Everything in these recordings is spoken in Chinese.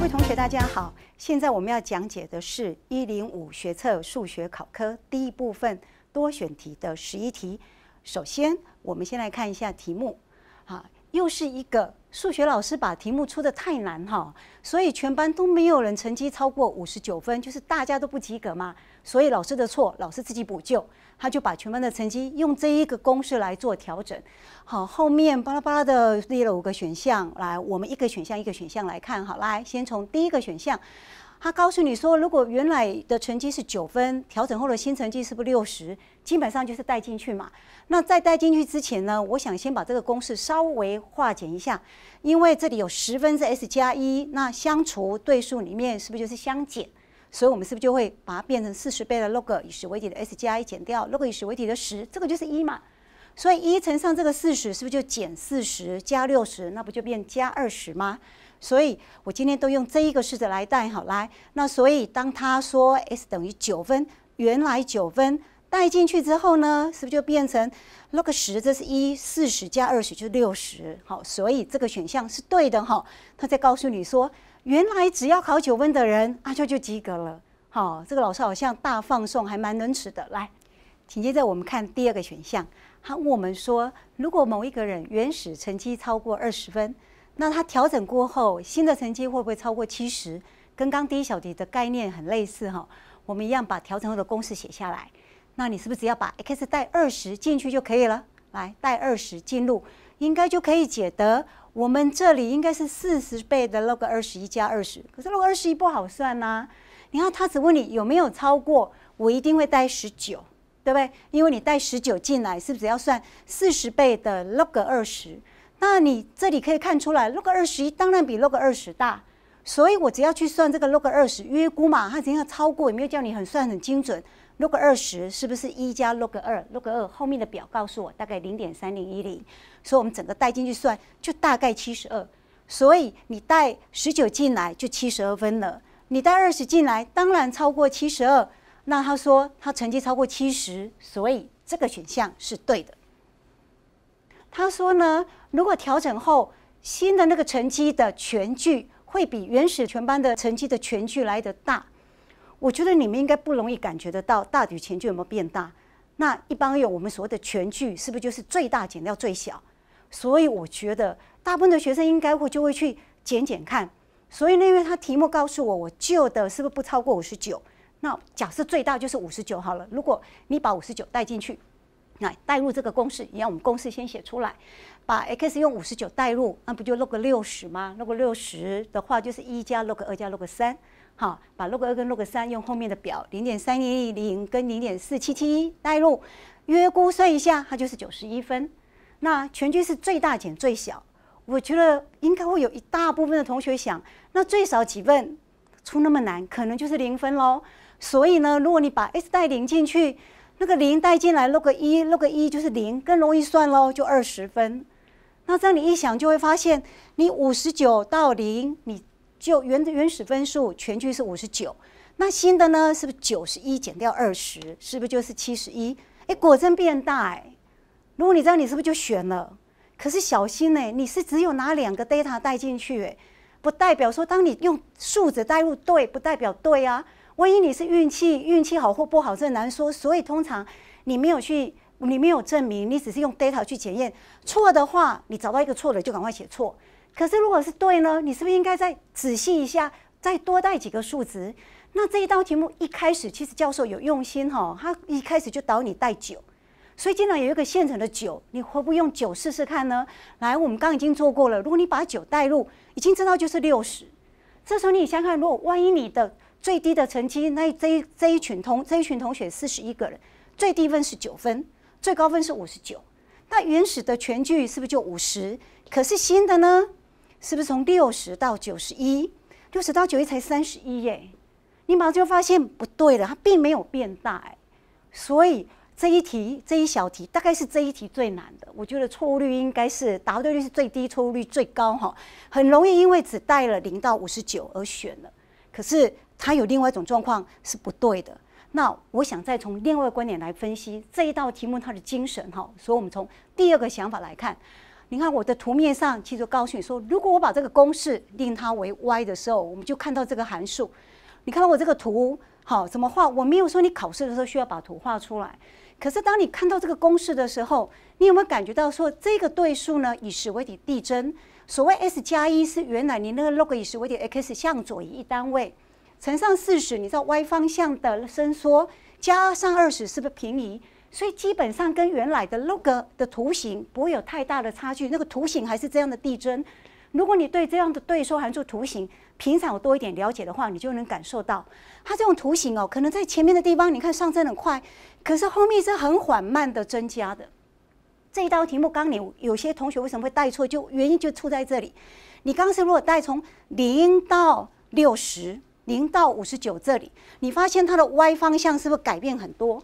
各位同学，大家好。现在我们要讲解的是一零五学测数学考科第一部分多选题的十一题。首先，我们先来看一下题目，啊，又是一个。数学老师把题目出的太难哈，所以全班都没有人成绩超过五十九分，就是大家都不及格嘛。所以老师的错，老师自己补救，他就把全班的成绩用这一个公式来做调整。好，后面巴拉巴拉的列了五个选项，来，我们一个选项一个选项来看哈。来，先从第一个选项。他告诉你说，如果原来的成绩是九分，调整后的新成绩是不是六十？基本上就是带进去嘛。那在带进去之前呢，我想先把这个公式稍微化简一下，因为这里有十分之 s 加一，那相除对数里面是不是就是相减？所以我们是不是就会把它变成四十倍的 log 以十为底的 s 加一减掉 log 以十为底的十，这个就是一嘛。所以一乘上这个四十，是不是就减四十加六十？那不就变加二十吗？所以，我今天都用这一个式子来代好来，那所以当他说 s 等于九分，原来九分代进去之后呢，是不是就变成 log 十？这是一四十加二十就六十，好，所以这个选项是对的哈。他在告诉你说，原来只要考九分的人，阿秋就及格了。好，这个老师好像大放送，还蛮能吃的。来，紧接着我们看第二个选项，他问我们说，如果某一个人原始成绩超过二十分。那它调整过后，新的成绩会不会超过七十？跟刚第一小题的概念很类似哈，我们一样把调整后的公式写下来。那你是不是只要把 x 带二十进去就可以了？来，带二十进入，应该就可以解得。我们这里应该是四十倍的 log 二十一加二十，可是 log 二十一不好算呐。你看他只问你有没有超过，我一定会带十九，对不对？因为你带十九进来，是不是只要算四十倍的 log 二十？那你这里可以看出来，log 二十一当然比 log 二十大，所以我只要去算这个 log 二十约估嘛，它只要超过，也没有叫你很算很精准。log 二十是不是一加 log 二？log 二后面的表告诉我大概零点三零一零，所以我们整个带进去算，就大概七十二。所以你带十九进来就七十二分了，你带二十进来当然超过七十二。那他说他成绩超过七十，所以这个选项是对的。他说呢？如果调整后新的那个成绩的全距会比原始全班的成绩的全距来得大，我觉得你们应该不容易感觉得到大底全距有没有变大。那一般有我们所谓的全距是不是就是最大减掉最小？所以我觉得大部分的学生应该会就会去减减看。所以呢，因为他题目告诉我，我旧的是不是不超过五十九？那假设最大就是五十九好了。如果你把五十九带进去。那代入这个公式，你样，我们公式先写出来，把 x 用五十九代入，那不就 log 六十吗？log 六十的话就是一加 log 二加 log 三，好，把 log 二跟 log 三用后面的表零点三一零跟零点四七七代入，约估算一下，它就是九十一分。那全句是最大减最小，我觉得应该会有一大部分的同学想，那最少几分？出那么难，可能就是零分喽。所以呢，如果你把 x 带零进去。那个零带进来，落个一，落个一就是零，更容易算喽，就二十分。那这样你一想就会发现，你五十九到零，你就原原始分数全句是五十九，那新的呢，是不是九十一减掉二十，是不是就是七十一？哎，果真变大哎。如果你这样，你是不是就选了？可是小心哎，你是只有拿两个 data 带进去哎，不代表说当你用数字代入对，不代表对啊。万一你是运气，运气好或不好，这难说。所以通常你没有去，你没有证明，你只是用 data 去检验。错的话，你找到一个错的就赶快写错。可是如果是对呢，你是不是应该再仔细一下，再多带几个数值？那这一道题目一开始其实教授有用心哈，他一开始就导你带九，所以经常有一个现成的九，你会不用九试试看呢？来，我们刚已经做过了。如果你把九带入，已经知道就是六十。这时候你想想看，如果万一你的最低的成绩，那这一这一群同这一群同学四十一个人，最低分是九分，最高分是五十九。那原始的全距是不是就五十？可是新的呢，是不是从六十到九十一？六十到九十一才三十一耶！你马上就发现不对了，它并没有变大。所以这一题这一小题大概是这一题最难的。我觉得错误率应该是答对率是最低，错误率最高哈，很容易因为只带了零到五十九而选了。可是。它有另外一种状况是不对的。那我想再从另外一个观点来分析这一道题目它的精神哈。所以，我们从第二个想法来看，你看我的图面上，其实告诉你说，如果我把这个公式令它为 y 的时候，我们就看到这个函数。你看我这个图，好怎么画？我没有说你考试的时候需要把图画出来。可是，当你看到这个公式的时候，你有没有感觉到说这个对数呢？以十为底递增。所谓 s 加一是原来你那个 log 以十为底 x 向左移一单位。乘上四十，你知道 y 方向的伸缩加上二十是不是平移？所以基本上跟原来的 log 的图形不会有太大的差距。那个图形还是这样的递增。如果你对这样的对数函数图形平常有多一点了解的话，你就能感受到它这种图形哦，可能在前面的地方你看上升很快，可是后面是很缓慢的增加的。这一道题目，刚你有些同学为什么会带错？就原因就出在这里。你刚是如果带从零到六十。零到五十九这里，你发现它的 y 方向是不是改变很多？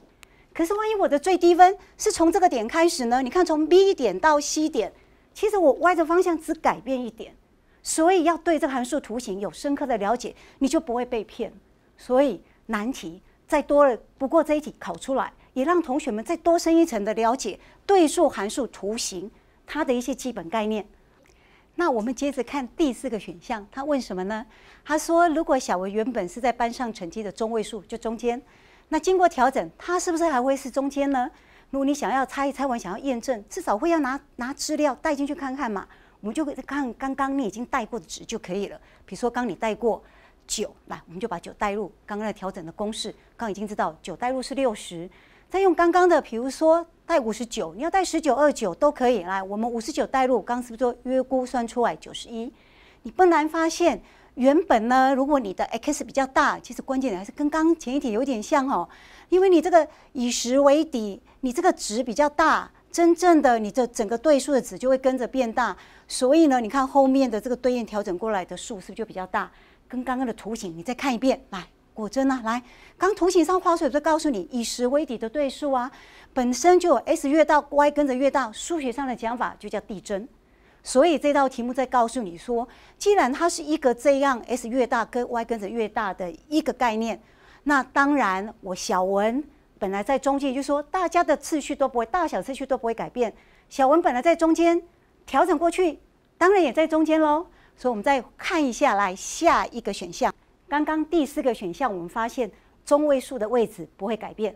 可是万一我的最低分是从这个点开始呢？你看从 B 点到 C 点，其实我 y 的方向只改变一点，所以要对这个函数图形有深刻的了解，你就不会被骗。所以难题再多了，不过这一题考出来，也让同学们再多深一层的了解对数函数图形它的一些基本概念。那我们接着看第四个选项，他问什么呢？他说，如果小文原本是在班上成绩的中位数，就中间，那经过调整，他是不是还会是中间呢？如果你想要猜一猜完，想要验证，至少会要拿拿资料带进去看看嘛。我们就看刚刚你已经带过的值就可以了。比如说刚你带过九，来我们就把九带入刚刚的调整的公式，刚已经知道九带入是六十，再用刚刚的，比如说。带五十九，你要带十九、二九都可以。来，我们五十九带入，刚刚是不是约估算出来九十一？你不难发现，原本呢，如果你的 x 比较大，其实关键还是跟刚前一题有点像哦，因为你这个以十为底，你这个值比较大，真正的你这整个对数的值就会跟着变大。所以呢，你看后面的这个对应调整过来的数，是不是就比较大？跟刚刚的图形，你再看一遍，来。果真呢，来，刚图形上画出来，就告诉你，以十为底的对数啊，本身就有 s 越大，y 跟着越大。数学上的讲法就叫递增。所以这道题目在告诉你说，既然它是一个这样 s 越大，跟 y 跟着越大的一个概念，那当然我小文本来在中间，就说大家的次序都不会，大小次序都不会改变。小文本来在中间，调整过去，当然也在中间喽。所以我们再看一下，来下一个选项。刚刚第四个选项，我们发现中位数的位置不会改变，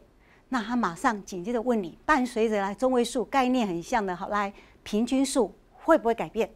那他马上紧接着问你，伴随着来中位数概念很像的，好来平均数会不会改变？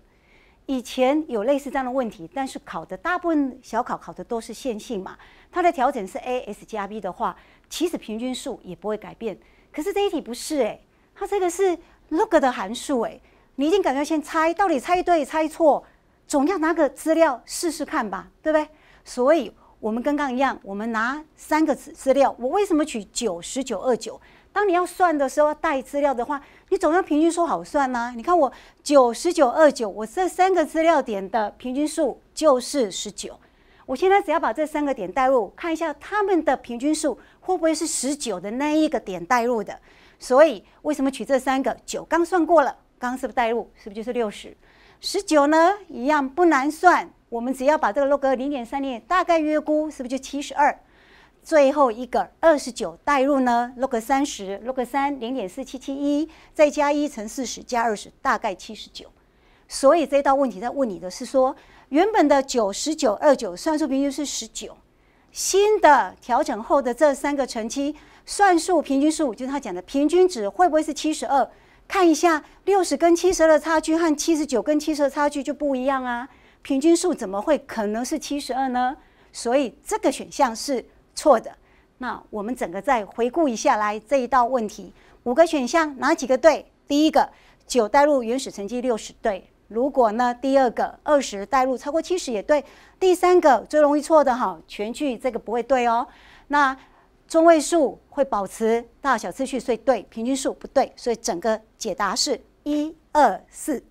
以前有类似这样的问题，但是考的大部分小考考的都是线性嘛，它的调整是 a s 加 b 的话，其实平均数也不会改变。可是这一题不是哎，它这个是 log 的函数哎，你一定感快先猜，到底猜对猜错，总要拿个资料试试看吧，对不对？所以，我们跟刚一样，我们拿三个资资料。我为什么取九十九二九？当你要算的时候，带资料的话，你总要平均数好算嘛。你看我九十九二九，我这三个资料点的平均数就是十九。我现在只要把这三个点带入，看一下它们的平均数会不会是十九的那一个点带入的。所以，为什么取这三个？九刚算过了，刚是不是带入？是不是就是六十？十九呢？一样不难算。我们只要把这个 log 零点三零大概约估，是不是就七十二？最后一个二十九代入呢？log 三十 log 三零点四七七一，再加一乘四十加二十，大概七十九。所以这道问题在问你的是说，原本的九十九二九算术平均是十九，新的调整后的这三个乘七算术平均数，就是他讲的平均值会不会是七十二？看一下六十跟七十二的差距和七十九跟七十的差距就不一样啊。平均数怎么会可能是七十二呢？所以这个选项是错的。那我们整个再回顾一下来这一道问题，五个选项哪几个对？第一个九代入原始成绩六十对。如果呢第二个二十代入超过七十也对。第三个最容易错的哈，全句这个不会对哦。那中位数会保持大小次序，所以对。平均数不对，所以整个解答是一二四。